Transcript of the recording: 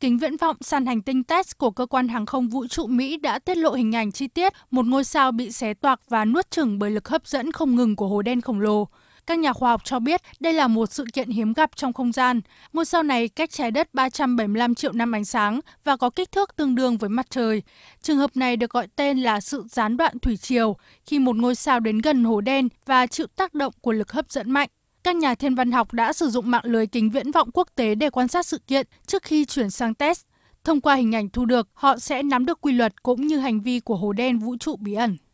Kính viễn vọng sàn hành tinh TESS của cơ quan hàng không vũ trụ Mỹ đã tiết lộ hình ảnh chi tiết một ngôi sao bị xé toạc và nuốt chửng bởi lực hấp dẫn không ngừng của hố đen khổng lồ. Các nhà khoa học cho biết đây là một sự kiện hiếm gặp trong không gian. Ngôi sao này cách trái đất 375 triệu năm ánh sáng và có kích thước tương đương với mặt trời. Trường hợp này được gọi tên là sự gián đoạn thủy triều, khi một ngôi sao đến gần hố đen và chịu tác động của lực hấp dẫn mạnh. Các nhà thiên văn học đã sử dụng mạng lưới kính viễn vọng quốc tế để quan sát sự kiện trước khi chuyển sang test. Thông qua hình ảnh thu được, họ sẽ nắm được quy luật cũng như hành vi của hố đen vũ trụ bí ẩn.